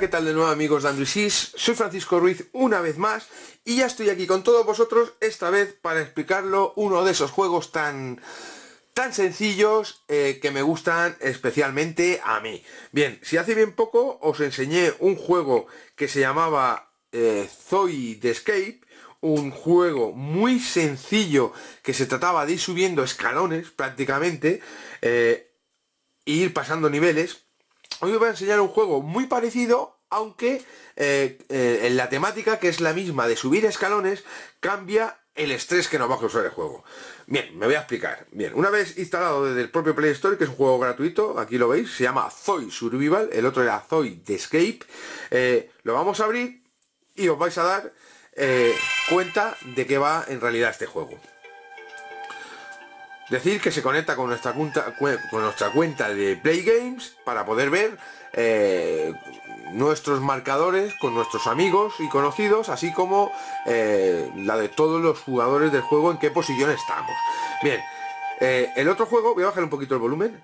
¿qué tal de nuevo amigos de Seas Soy Francisco Ruiz una vez más y ya estoy aquí con todos vosotros esta vez para explicarlo uno de esos juegos tan tan sencillos eh, que me gustan especialmente a mí. Bien, si hace bien poco os enseñé un juego que se llamaba eh, Zoid Escape, un juego muy sencillo que se trataba de ir subiendo escalones prácticamente eh, e ir pasando niveles hoy os voy a enseñar un juego muy parecido aunque eh, eh, en la temática que es la misma de subir escalones cambia el estrés que nos va a causar el juego bien, me voy a explicar bien, una vez instalado desde el propio Play Store que es un juego gratuito, aquí lo veis, se llama Zoy Survival, el otro era Zoe Escape eh, lo vamos a abrir y os vais a dar cuenta de qué va en realidad este juego Decir que se conecta con nuestra cuenta, con nuestra cuenta de Play Games para poder ver eh, nuestros marcadores con nuestros amigos y conocidos, así como eh, la de todos los jugadores del juego en qué posición estamos. Bien, eh, el otro juego, voy a bajar un poquito el volumen.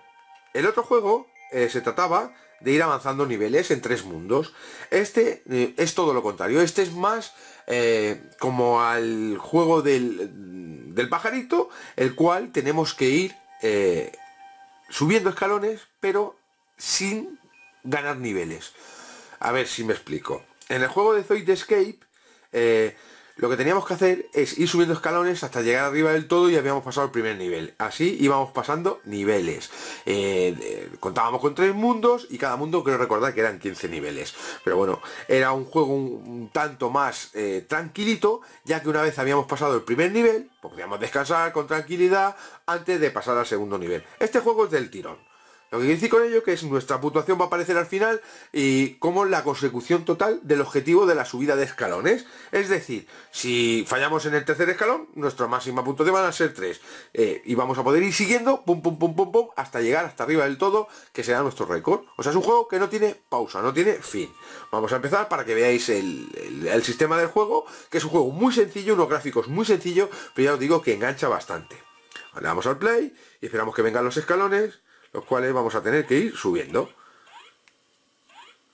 El otro juego eh, se trataba de ir avanzando niveles en tres mundos. Este eh, es todo lo contrario. Este es más eh, como al juego del, del, pajarito, el cual tenemos que ir subiendo escalones, pero sin ganar niveles. A ver si me explico. En el juego de Zoid Escape, lo que teníamos que hacer es ir subiendo escalones hasta llegar arriba del todo y habíamos pasado el primer nivel. Así íbamos pasando niveles. Eh, contábamos con tres mundos y cada mundo creo recordar que eran 15 niveles. Pero bueno, era un juego un, tanto más eh, tranquilito, ya que una vez habíamos pasado el primer nivel, pues podíamos descansar con tranquilidad antes de pasar al segundo nivel. Este juego es del tirón. Lo que quiere decir con ello que es nuestra puntuación va a aparecer al final y como la consecución total del objetivo de la subida de escalones. Es decir, si fallamos en el tercer escalón, nuestra máxima puntuación van a ser 3. Eh, y vamos a poder ir siguiendo, pum, pum, pum, pum, hasta llegar hasta arriba del todo, que será nuestro récord. O sea, es un juego que no tiene pausa, no tiene fin. Vamos a empezar para que veáis el, sistema del juego, que es un juego muy sencillo, unos gráficos muy sencillos, pero ya os digo que engancha bastante. Le damos al play y esperamos que vengan los escalones los cuales vamos a tener que ir subiendo.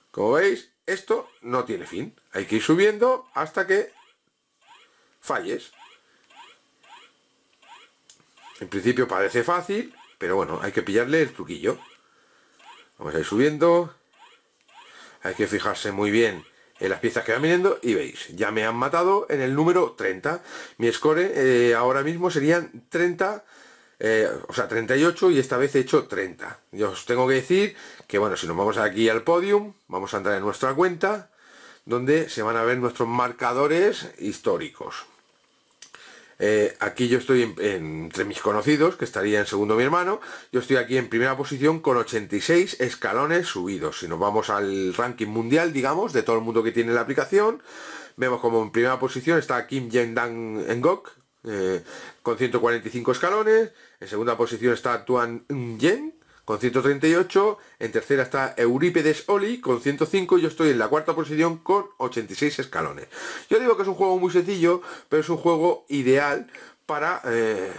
Como veis, esto no tiene fin. Hay que ir subiendo hasta que falles. En principio parece fácil, pero bueno, hay que pillarle el truquillo. Vamos a ir subiendo. Hay que fijarse muy bien en las piezas que van viniendo y veis, ya me han matado en el número 30. Mi score eh, ahora mismo serían 30 eh, o sea, 38 y esta vez he hecho 30. Yo os tengo que decir que, bueno, si nos vamos aquí al podium, vamos a entrar en nuestra cuenta, donde se van a ver nuestros marcadores históricos. Eh, aquí yo estoy entre mis conocidos, que estaría en segundo mi hermano, yo estoy aquí en primera posición con 86 escalones subidos. Si nos vamos al ranking mundial, digamos, de todo el mundo que tiene la aplicación, vemos como en primera posición está Kim Jendang Ngoc eh, con 145 escalones. En segunda posición está Tuan Yen con 138. En tercera está Eurípedes Oli con 105. Yo estoy en la cuarta posición con 86 escalones. Yo digo que es un juego muy sencillo, pero es un juego ideal para eh,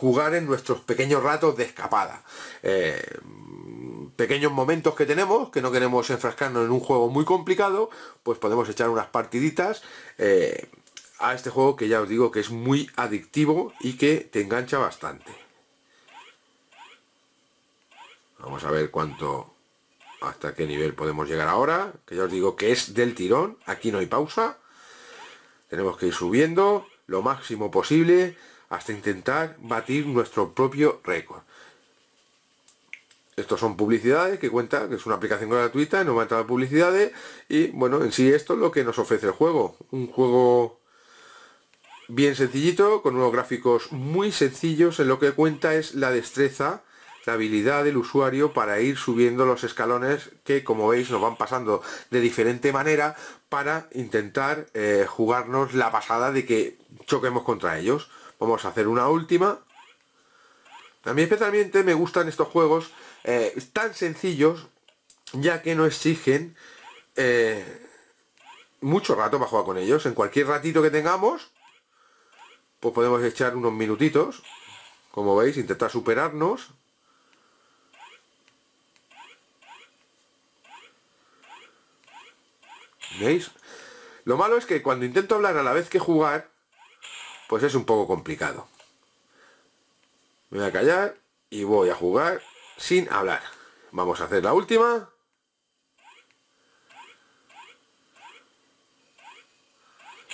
jugar en nuestros pequeños ratos de escapada. Eh, pequeños momentos que tenemos, que no queremos enfrascarnos en un juego muy complicado, pues podemos echar unas partiditas a este juego que ya os digo que es muy adictivo y que te engancha bastante. Vamos a ver cuánto hasta qué nivel podemos llegar ahora, que ya os digo que es del tirón, aquí no hay pausa. Tenemos que ir subiendo lo máximo posible hasta intentar batir nuestro propio récord. Estos son publicidades que cuenta que es una aplicación gratuita, no va a publicidades y bueno, en sí esto es lo que nos ofrece el juego, un juego bien sencillito, con unos gráficos muy sencillos, en lo que cuenta es la destreza, la habilidad del usuario para ir subiendo los escalones que como veis nos van pasando de diferente manera para intentar eh, jugarnos la pasada de que choquemos contra ellos. Vamos a hacer una última. A mí especialmente me gustan estos juegos eh, tan sencillos ya que no exigen eh, mucho rato para jugar con ellos. En cualquier ratito que tengamos pues podemos echar unos minutitos, como veis, intentar superarnos. ¿Veis? Lo malo es que cuando intento hablar a la vez que jugar, pues es un poco complicado. Me voy a callar y voy a jugar sin hablar. Vamos a hacer la última.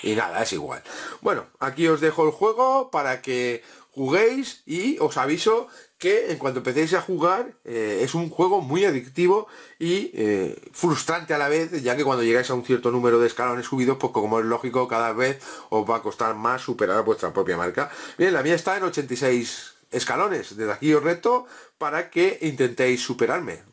y nada, es igual. Bueno, aquí os dejo el juego para que juguéis y os aviso que en cuanto empecéis a jugar eh, es un juego muy adictivo y eh, frustrante a la vez, ya que cuando llegáis a un cierto número de escalones subidos, pues como es lógico, cada vez os va a costar más superar vuestra propia marca. Bien, la mía está en 86 escalones, desde aquí os reto para que intentéis superarme.